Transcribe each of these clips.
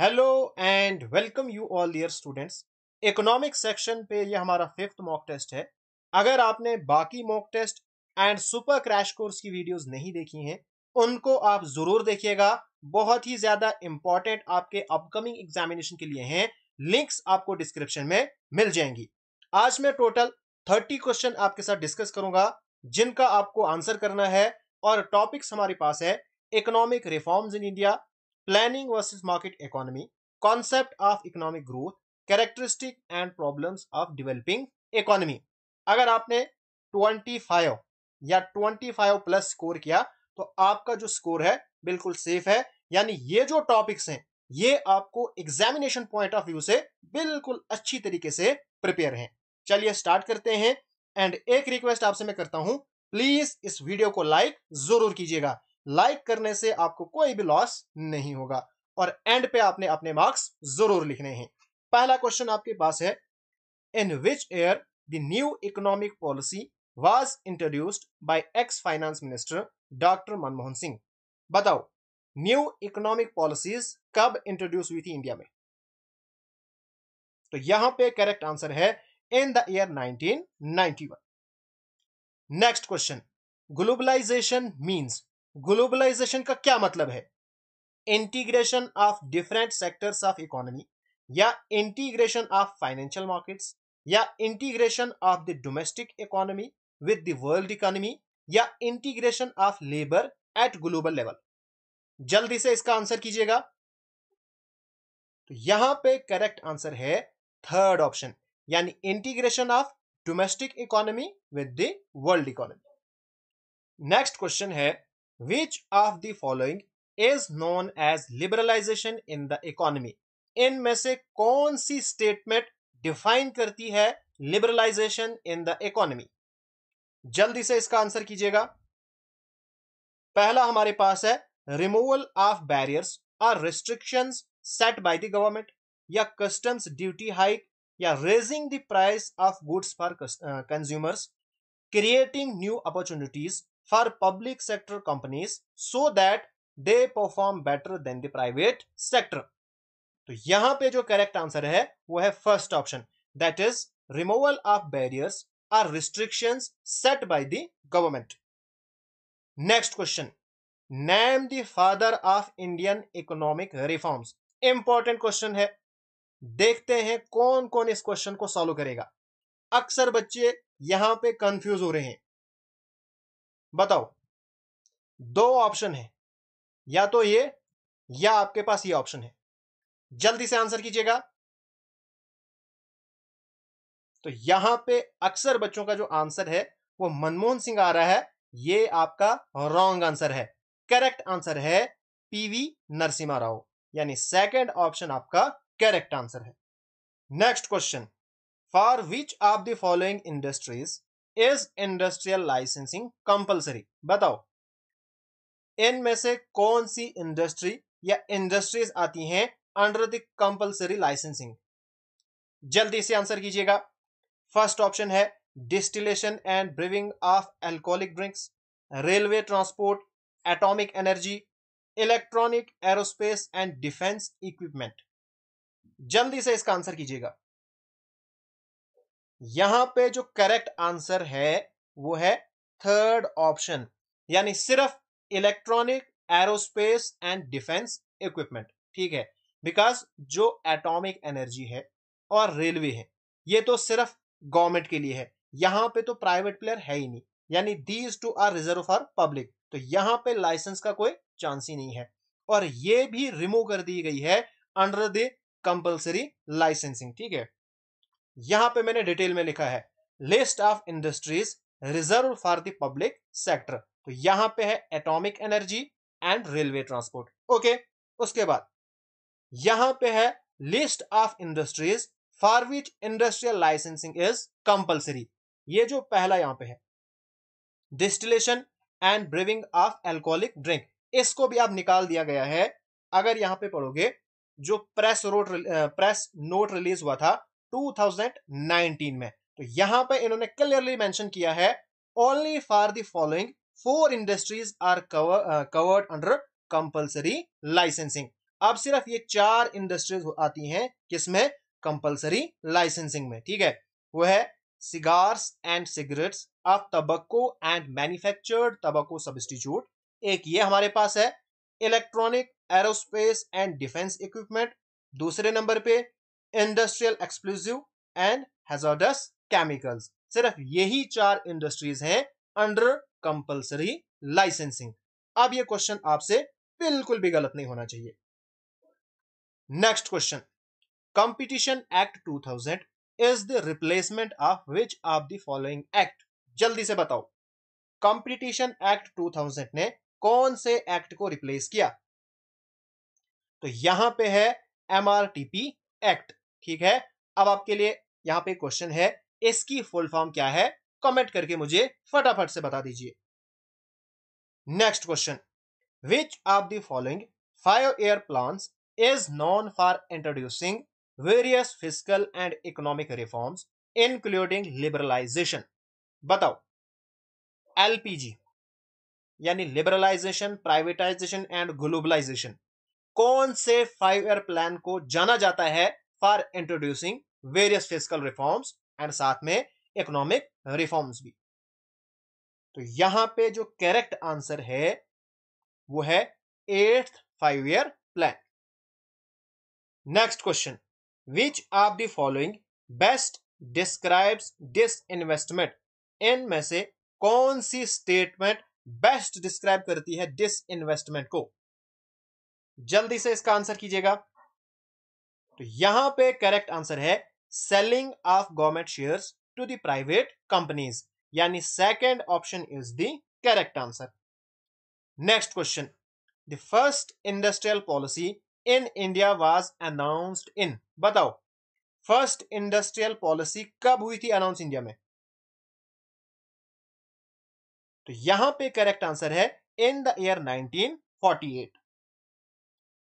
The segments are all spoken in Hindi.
Hello and welcome you all dear students economic section पे ये हमारा फिफ्थ मॉक टेस्ट है अगर आपने बाकी mock test and super crash course की वीडियोस नहीं देखी हैं उनको आप जरूर देखिएगा बहुत ही ज्यादा इंपॉर्टेंट आपके अपकमिंग एग्जामिनेशन के लिए हैं लिंक्स आपको डिस्क्रिप्शन में मिल जाएंगी आज मैं टोटल थर्टी क्वेश्चन आपके साथ डिस्कस करूंगा जिनका आपको आंसर करना है और टॉपिक्स हमारे पास है economic reforms in India planning versus market economy, concept of economic growth, characteristic and problems of developing economy. अगर आपने 25 या 25 प्लस स्कोर किया तो आपका जो स्कोर है बिल्कुल सेफ है यानी ये जो टॉपिक्स हैं ये आपको एग्जामिनेशन पॉइंट ऑफ व्यू से बिल्कुल अच्छी तरीके से प्रिपेयर हैं चलिए स्टार्ट करते हैं एंड एक रिक्वेस्ट आपसे मैं करता हूं प्लीज इस वीडियो को लाइक जरूर कीजिएगा लाइक करने से आपको कोई भी लॉस नहीं होगा और एंड पे आपने अपने मार्क्स जरूर लिखने हैं पहला क्वेश्चन आपके पास है in which year the new economic policy was introduced by ex finance minister doctor Manmohan Singh बताओ न्यू इकोनॉमिक पॉलिसीज कब इंट्रोड्यूस हुई थी इंडिया में तो यहां पे करेक्ट आंसर है in the year 1991 next question globalisation means globalisation का क्या मतलब है integration of different sectors of economy या इंटीग्रेशन ऑफ फाइनेंशियल मार्केट्स या integration of the domestic economy with the world economy या integration of labour at global level जल्दी से इसका आंसर कीजिएगा तो यहां पे करेक्ट आंसर है थर्ड ऑप्शन यानी integration of domestic economy with the world economy next question है of the following is known as liberalisation in the the इन में से कौन सी स्टेटमेंट डिफाइन करती है लिबरलाइजेशन इन द इकोनॉमी जल्दी से इसका आंसर कीजिएगा पहला हमारे पास है रिमूवल ऑफ बैरियर्स और restriction set by the government या कस्टम्स ड्यूटी हाइक या raising the price of goods for consumers creating new opportunities for public sector companies so that they perform better than the private sector. तो यहां पर जो करेक्ट आंसर है वो है first option that is removal of barriers or restriction set by the government next question name the father of Indian economic reforms important question है देखते हैं कौन कौन इस क्वेश्चन को सॉल्व करेगा अक्सर बच्चे यहां पे कंफ्यूज हो रहे हैं बताओ दो ऑप्शन है या तो ये या आपके पास ये ऑप्शन है जल्दी से आंसर कीजिएगा तो यहां पे अक्सर बच्चों का जो आंसर है वो मनमोहन सिंह आ रहा है ये आपका रॉन्ग आंसर है करेक्ट आंसर है पीवी नरसिम्हा राव यानी सेकंड ऑप्शन आपका करेक्ट आंसर है next question for which of the following industries is industrial licensing compulsory बताओ इनमें से कौन सी इंडस्ट्री या इंडस्ट्रीज आती हैं अंडर द कंपलसरी लाइसेंसिंग जल्दी से आंसर कीजिएगा फर्स्ट ऑप्शन है distillation and brewing of alcoholic drinks railway transport atomic energy electronic aerospace and defence equipment जल्दी से इसका आंसर कीजिएगा यहां पे जो करेक्ट आंसर है वो है थर्ड ऑप्शन यानी सिर्फ electronic aerospace and defence equipment ठीक है बिकॉज जो एटॉमिक एनर्जी है और रेलवे है ये तो सिर्फ गवर्नमेंट के लिए है यहां पे तो प्राइवेट प्लेयर है ही नहीं यानी these two are reserve for public तो यहां पे लाइसेंस का कोई चांस ही नहीं है और ये भी रिमूव कर दी गई है अंडर द कंपल्सरी लाइसेंसिंग ठीक है यहां पे मैंने डिटेल में लिखा है list of industries reserve for the public sector तो यहां पे है atomic energy and railway transport okay उसके बाद यहां पे है list of industries for which industrial licensing is compulsory ये जो पहला यहां पे है distillation and brewing of alcoholic drink इसको भी आप निकाल दिया गया है अगर यहां पे पढ़ोगे जो प्रेस रोट प्रेस नोट रिलीज हुआ था 2019 में तो यहां पे इन्होंने क्लियरली मेंशन किया है only for the following four industries are covered under compulsory licensing अब सिर्फ ये चार इंडस्ट्रीज आती हैं किसमें कंपलसरी लाइसेंसिंग में ठीक है वो है cigars and cigarettes of tobacco and manufactured tobacco substitute एक ये हमारे पास है electronic aerospace and defence equipment दूसरे नंबर पे industrial exclusive and hazardous chemicals सिर्फ यही चार इंडस्ट्रीज हैं अंडर कंपल्सरी लाइसेंसिंग अब ये क्वेश्चन आपसे बिल्कुल भी गलत नहीं होना चाहिए next question competition act 2000 is the replacement of which of the following act जल्दी से बताओ कंपटीशन एक्ट 2000 ने कौन से एक्ट को रिप्लेस किया तो यहां पे है एमआरटीपी एक्ट ठीक है अब आपके लिए यहाँ पे क्वेश्चन है इसकी फुल फॉर्म क्या है कमेंट करके मुझे फटाफट से बता दीजिए next question which of the following five year plan is known for introducing various physical and economic reforms including liberalisation बताओ एलपीजी यानी लिबरलाइजेशन प्राइवेटाइजेशन एंड ग्लोबलाइजेशन कौन से फाइव ईयर प्लान को जाना जाता है for introducing various physical reforms and साथ में इकोनॉमिक रिफॉर्म्स भी तो यहां पे जो करेक्ट आंसर है वो है eighth five year plan next question which of the following best describes disinvestment इन में से कौन सी स्टेटमेंट बेस्ट डिस्क्राइब करती है डिस इन्वेस्टमेंट को जल्दी से इसका आंसर कीजिएगा तो यहां पे करेक्ट आंसर है selling of government shares to the private companies यानी second option is the correct answer next question the first industrial policy in India was announced in बताओ फर्स्ट इंडस्ट्रियल पॉलिसी कब हुई थी अनाउंस इंडिया में तो यहां पे करेक्ट आंसर है in the year 1948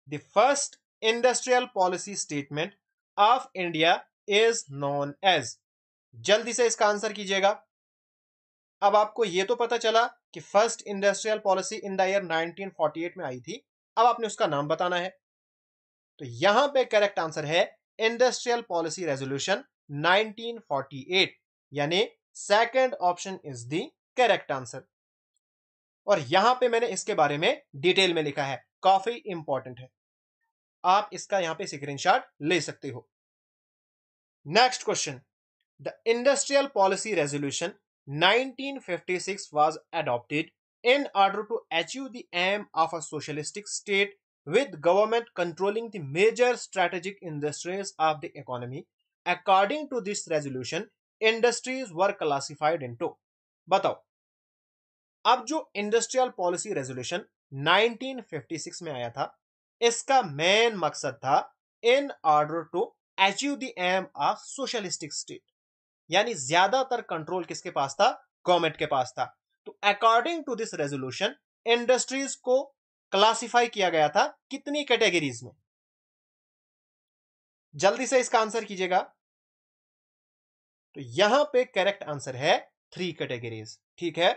the first industrial policy statement of India is known as जल्दी से इसका आंसर कीजिएगा अब आपको यह तो पता चला कि first industrial policy in the year 1948 में आई थी अब आपने उसका नाम बताना है तो यहां पे करेक्ट आंसर है इंडस्ट्रियल पॉलिसी रेजोल्यूशन 1948 यानी second option is the correct answer और यहां पे मैंने इसके बारे में डिटेल में लिखा है काफी इंपॉर्टेंट है आप इसका यहां पे स्क्रीनशॉट ले सकते हो next question the industrial policy resolution 1956 was adopted in order to achieve the aim of a socialistic state with government controlling the major strategic industries of the economy according to this resolution industries were classified in बताओ अब जो इंडस्ट्रियल पॉलिसी रेजोल्यूशन 1956 में आया था इसका मेन मकसद था in order to achieve the aim of socialistic state यानी ज्यादातर कंट्रोल किसके पास था गवर्नमेंट के पास था तो according to this resolution industries को क्लासिफाई किया गया था कितनी कैटेगरीज में जल्दी से इसका आंसर कीजिएगा तो यहां पे करेक्ट आंसर है थ्री कैटेगरीज ठीक है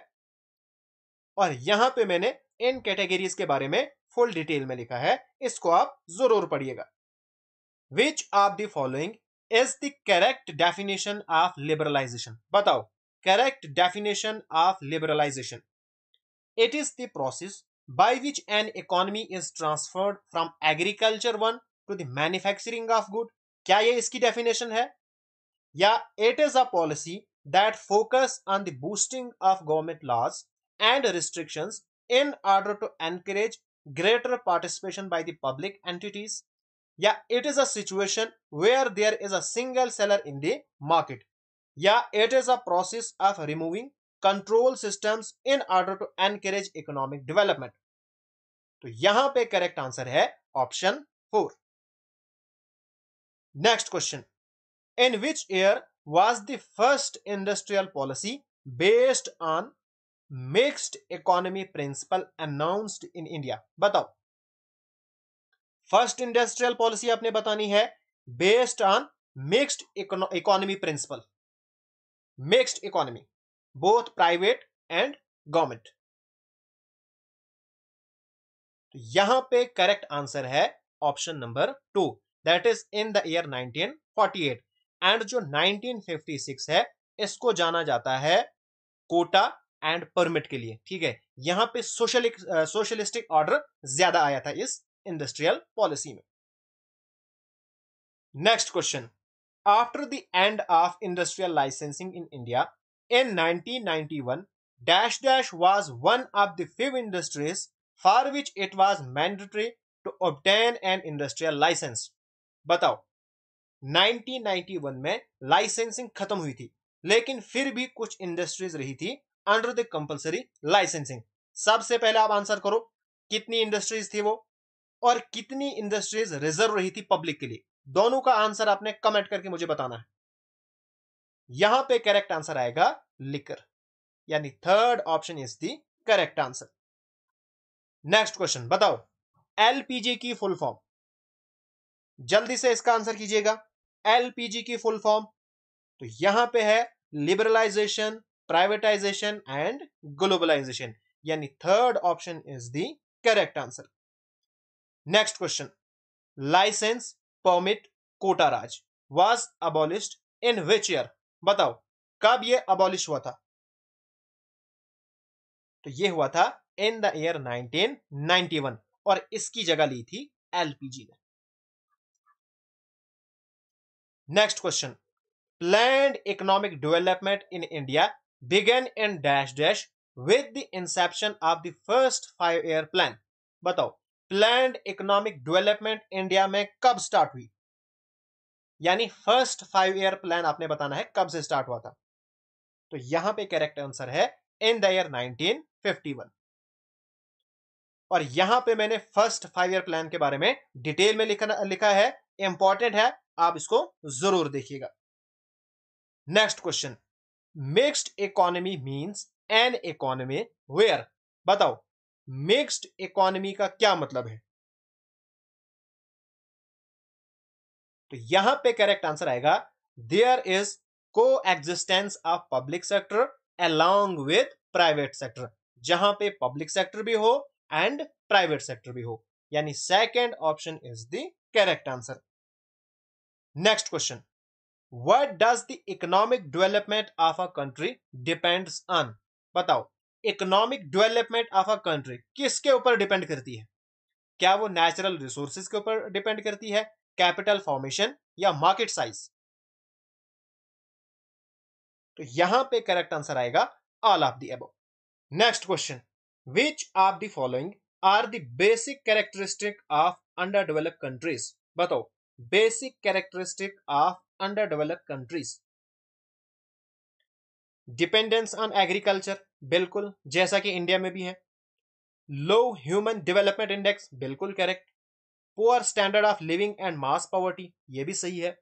और यहां पे मैंने इन कैटेगरीज के बारे में फुल डिटेल में लिखा है इसको आप जरूर पढ़िएगा which of the following is the correct definition of liberalization बताओ correct definition of liberalization it is the process by which an economy is transferred from agriculture one to the manufacturing of good क्या ये इसकी डेफिनेशन है या it is a policy that focus on the boosting of government laws and restrictions in order to encourage greater participation by the public entities. Yeah, it is a situation where there is a single seller in the market. Yeah, it is a process of removing control systems in order to encourage economic development. तो यहां पे correct answer है option four. Next question: In which year was the first industrial policy based on mixed economy principle announced in India बताओ फर्स्ट इंडस्ट्रियल पॉलिसी आपने बतानी है based on mixed economy principle mixed economy both private and government तो यहां पे करेक्ट आंसर है option number two that is in the year 1948 and जो 1956 है इसको जाना जाता है कोटा एंड परमिट के लिए ठीक है यहां पे सोशल सोशलिस्टिक ऑर्डर ज्यादा आया था इस इंडस्ट्रियल पॉलिसी में next question after the end of industrial licensing in India in 1991 dash dash was one of the five industries for which it was mandatory to obtain an industrial licence बताओ 1991 में लाइसेंसिंग खत्म हुई थी लेकिन फिर भी कुछ इंडस्ट्रीज रही थी अंडर द कंपलसरी लाइसेंसिंग सबसे पहले आप आंसर करो कितनी इंडस्ट्रीज थी वो और कितनी इंडस्ट्रीज रिजर्व रही थी पब्लिक के लिए दोनों का आंसर आपने कमेंट करके मुझे बताना है यहां पे करेक्ट आंसर आएगा लिकर यानी third option is the correct answer next question बताओ एलपीजी की फुल फॉर्म जल्दी से इसका आंसर कीजिएगा एलपीजी की फुल फॉर्म तो यहां पे है liberalization privatization and globalization yani third option is the correct answer next question license permit quota raj was abolished in which year बताओ कब ये abolish हुआ था तो ये हुआ था इन द ईयर 1991 और इसकी जगह ली थी एलपीजी ने next question planned economic development in India began in dash dash with the inception of the first five year plan बताओ प्लैंड इकोनॉमिक डेवलपमेंट इंडिया में कब स्टार्ट हुई यानी फर्स्ट फाइव ईयर प्लान आपने बताना है कब से स्टार्ट हुआ था तो यहां पे करेक्ट आंसर है इन द ईयर 1951 और यहां पे मैंने फर्स्ट फाइव ईयर प्लान के बारे में डिटेल में लिखा लिखा है इंपॉर्टेंट है आप इसको जरूर देखिएगा next question mixed economy means an economy where बताओ मिक्स्ड इकोनॉमी का क्या मतलब है तो यहां पे करेक्ट आंसर आएगा there is coexistence of public sector along with private sector जहां पे पब्लिक सेक्टर भी हो एंड प्राइवेट सेक्टर भी हो यानी second option is the correct answer next question what does the economic development of a country depends on बताओ economic development of a country किसके ऊपर डिपेंड करती है क्या वो नेचुरल रिसोर्सेज के ऊपर डिपेंड करती है कैपिटल फॉर्मेशन या मार्केट साइज तो यहां पे करेक्ट आंसर आएगा all of the above next question which of the following are the basic characteristic of under develop countries बताओ basic characteristic of underdeveloped countries dependence on agriculture बिल्कुल जैसा कि इंडिया में भी है लो ह्यूमन डेवलपमेंट इंडेक्स बिल्कुल correct poor standard of living and mass poverty ये भी सही है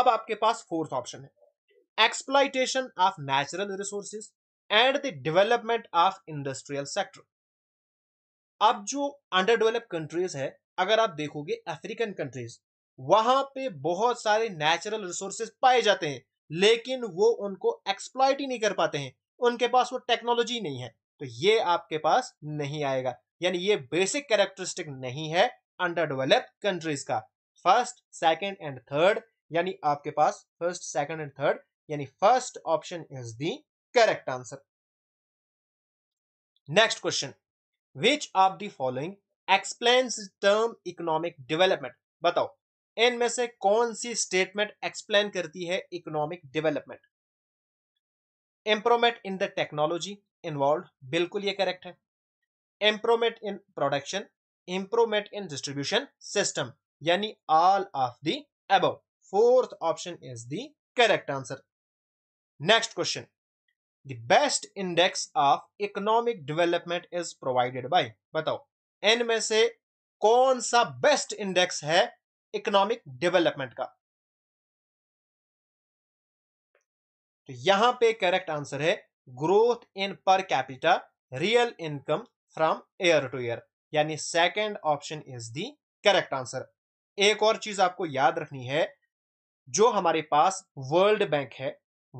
अब आपके पास फोर्थ ऑप्शन है exploitation of natural resources and the development of industrial sector अब जो अंडर डेवलप कंट्रीज है अगर आप देखोगे अफ्रीकन कंट्रीज वहां पे बहुत सारे नेचुरल रिसोर्सेज पाए जाते हैं लेकिन वो उनको एक्सप्लॉयट ही नहीं कर पाते हैं उनके पास वो टेक्नोलॉजी नहीं है तो ये आपके पास नहीं आएगा यानी ये बेसिक कैरेक्टरिस्टिक नहीं है अंडर डेवलप्ड कंट्रीज का फर्स्ट सेकंड एंड थर्ड यानी आपके पास फर्स्ट सेकंड एंड थर्ड यानी first option is the correct answer next question which of the following explain term economic development बताओ इनमें से कौन सी स्टेटमेंट एक्सप्लेन करती है economic development improvement in the technology involve बिल्कुल ये करेक्ट है improvement in production improvement in distribution system यानी all of the above fourth option is the correct answer next question the best index of economic development is provided by बताओ इनमें से कौन सा बेस्ट इंडेक्स है इकोनॉमिक डेवलपमेंट का तो यहां पे करेक्ट आंसर है growth in per capita real income from year to year यानी second option is the correct answer एक और चीज आपको याद रखनी है जो हमारे पास वर्ल्ड बैंक है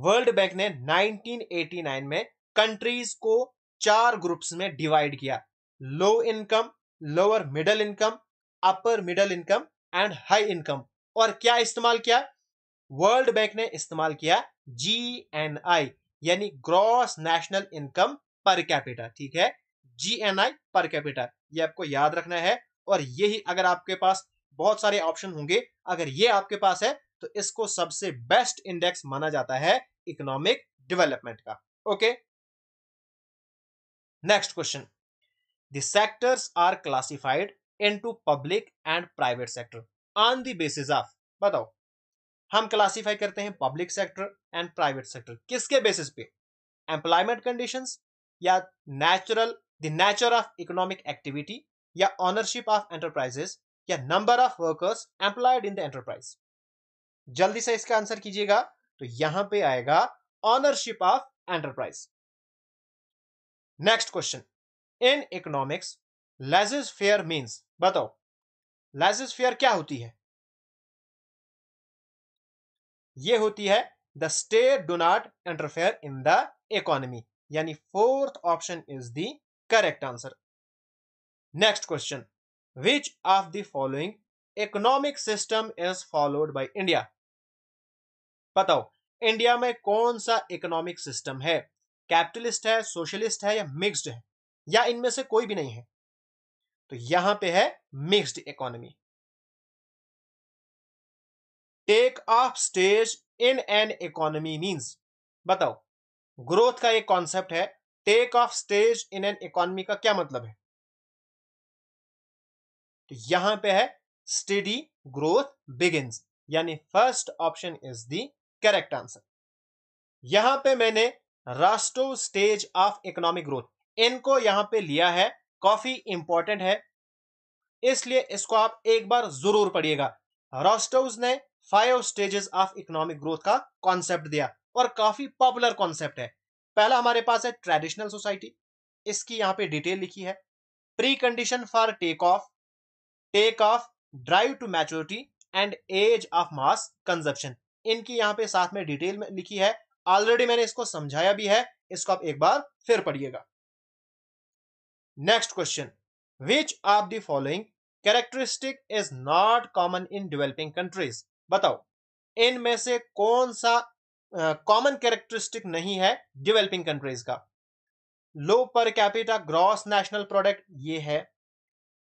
वर्ल्ड बैंक ने 1989 में कंट्रीज को चार ग्रुप्स में डिवाइड किया low income lower middle income upper middle income and high income और क्या इस्तेमाल किया वर्ल्ड बैंक ने इस्तेमाल किया जी एन आई यानी gross national income per capita ठीक है जी एन आई पर कैपिटा ये आपको याद रखना है और यही अगर आपके पास बहुत सारे ऑप्शन होंगे अगर ये आपके पास है तो इसको सबसे बेस्ट इंडेक्स माना जाता है इकोनॉमिक डेवलपमेंट का okay next question the sectors are classified into public and private sector on the basis of बताओ हम क्लासिफाई करते हैं public sector and private sector किसके बेसिस पे एम्प्लॉयमेंट कंडीशन या natural the nature of economic activity या ऑनरशिप ऑफ एंटरप्राइजेस या number of workers employed in the enterprise जल्दी से इसका आंसर कीजिएगा तो यहां पे आएगा ownership of enterprise next question in economics laissez faire means बताओ लाइसेंसफेयर क्या होती है ये होती है the state do not interfere in the economy यानी fourth option is the correct answer next question which of the following economic system is followed by India बताओ इंडिया में कौन सा इकोनॉमिक सिस्टम है कैपिटलिस्ट है सोशलिस्ट है या मिक्स्ड है या इनमें से कोई भी नहीं है तो यहां पे है mixed economy take off stage in an economy means बताओ ग्रोथ का एक कॉन्सेप्ट है take off stage in an economy का क्या मतलब है तो यहां पे है स्टेडी ग्रोथ बिगिंस यानी first option is the correct answer यहां पे मैंने Rostow's stage of economic growth इनको यहां पे लिया है काफ़ी इंपॉर्टेंट है इसलिए इसको आप एक बार ज़रूर पढ़िएगा रॉस्टोज ने five stages of economic growth का कॉन्सेप्ट दिया और काफ़ी पॉपुलर कॉन्सेप्ट है पहला हमारे पास है ट्रेडिशनल सोसाइटी इसकी यहां पे डिटेल लिखी है precondition for take off take off drive to maturity and age of mass consumption इनकी यहां पे साथ में डिटेल में लिखी है ऑलरेडी मैंने इसको समझाया भी है इसको आप एक बार फिर पढ़िएगा next question which are the following characteristic is not common in developing countries बताओ इनमें से कौन सा कॉमन uh, कैरेक्टरिस्टिक नहीं है डेवलपिंग कंट्रीज का लो per capita gross national product ये है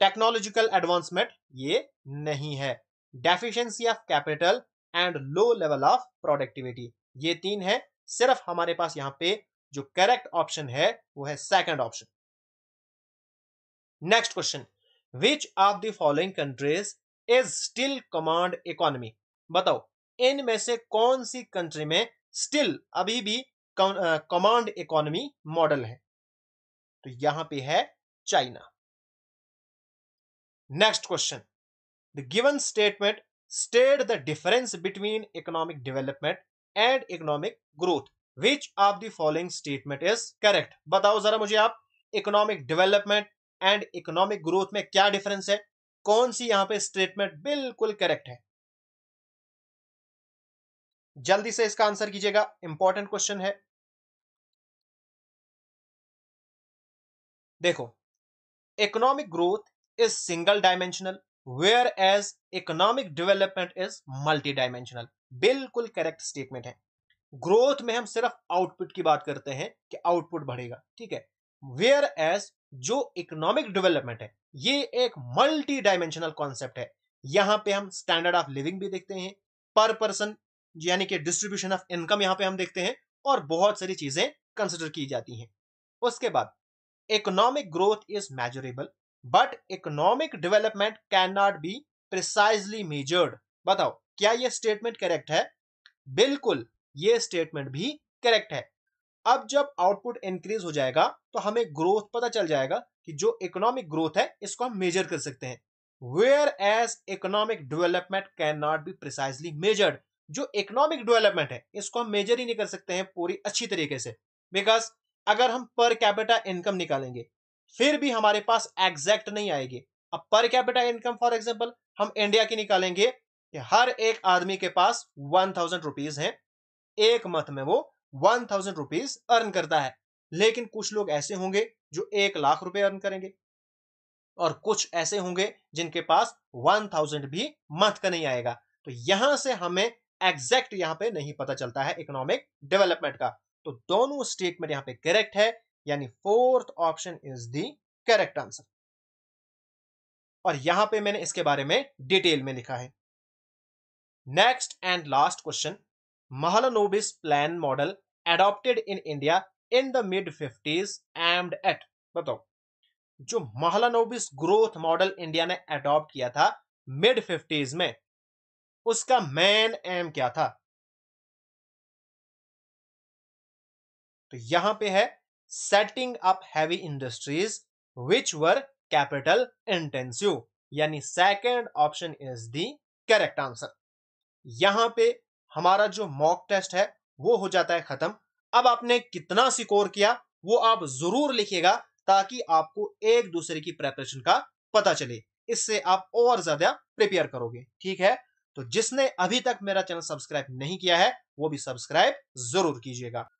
टेक्नोलॉजिकल एडवांसमेंट ये नहीं है deficiency of capital and low level of productivity ये तीन है सिर्फ हमारे पास यहां पे जो करेक्ट ऑप्शन है वो है second option next question which of the following countries is still command economy बताओ इनमें से कौन सी कंट्री में स्टिल अभी भी कमांड इकोनॉमी मॉडल है तो यहां पे है China next question the given statement state the difference between economic development and economic growth which of the following statement is correct बताओ जरा मुझे आप economic development and economic growth में क्या डिफरेंस है कौन सी यहां पे स्टेटमेंट बिल्कुल करेक्ट है जल्दी से इसका आंसर कीजिएगा इंपॉर्टेंट क्वेश्चन है देखो economic growth is single dimensional whereas economic development is multi dimensional बिल्कुल करेक्ट स्टेटमेंट है ग्रोथ में हम सिर्फ आउटपुट की बात करते हैं कि आउटपुट बढ़ेगा ठीक है वेयर एज जो इकोनॉमिक डेवलपमेंट है ये एक मल्टी डायमेंशनल कॉन्सेप्ट है यहां पे हम स्टैंडर्ड ऑफ लिविंग भी देखते हैं पर पर्सन यानी कि डिस्ट्रीब्यूशन ऑफ इनकम यहां पे हम देखते हैं और बहुत सारी चीजें कंसिडर की जाती हैं उसके बाद economic growth is measurable but economic development cannot be precisely measured बताओ क्या यह स्टेटमेंट करेक्ट है बिल्कुल ये स्टेटमेंट भी करेक्ट है अब जब आउटपुट इंक्रीज हो जाएगा तो हमें ग्रोथ पता चल जाएगा कि जो इकोनॉमिक ग्रोथ है इसको हम मेजर कर सकते हैं whereas economic development cannot be precisely measured जो इकोनॉमिक डेवलपमेंट है इसको हम मेजर ही नहीं कर सकते हैं पूरी अच्छी तरीके से बिकॉज अगर हम पर कैपिटा इनकम निकालेंगे फिर भी हमारे पास एग्जैक्ट नहीं आएगी अब per capita income for example हम इंडिया की निकालेंगे कि हर एक आदमी के पास वन थाउजेंड रुपीज है एक मंथ में वो वन थाउजेंड रुपीज अर्न करता है लेकिन कुछ लोग ऐसे होंगे जो एक लाख रुपए अर्न करेंगे और कुछ ऐसे होंगे जिनके पास वन थाउजेंड भी मंथ का नहीं आएगा तो यहां से हमें एग्जैक्ट यहां पे नहीं पता चलता है इकोनॉमिक डेवलपमेंट का तो दोनों स्टेटमेंट यहां पे करेक्ट है यानी fourth option is the correct answer और यहां पे मैंने इसके बारे में डिटेल में लिखा है next and last question Mahalanobis plan model adopted in India in the mid 50s aimed at बताओ जो महलानोबिस ग्रोथ मॉडल इंडिया ने अडॉप्ट किया था मिड फिफ्टीज में उसका मेन एम क्या था तो यहां पे है setting up heavy industries which were capital intensive यानी second option is the correct answer यहां पे हमारा जो मॉक टेस्ट है वो हो जाता है खत्म अब आपने कितना स्कोर किया वो आप जरूर लिखिएगा ताकि आपको एक दूसरे की प्रेपरेशन का पता चले इससे आप और ज्यादा प्रिपेयर करोगे ठीक है तो जिसने अभी तक मेरा चैनल सब्सक्राइब नहीं किया है वो भी सब्सक्राइब जरूर कीजिएगा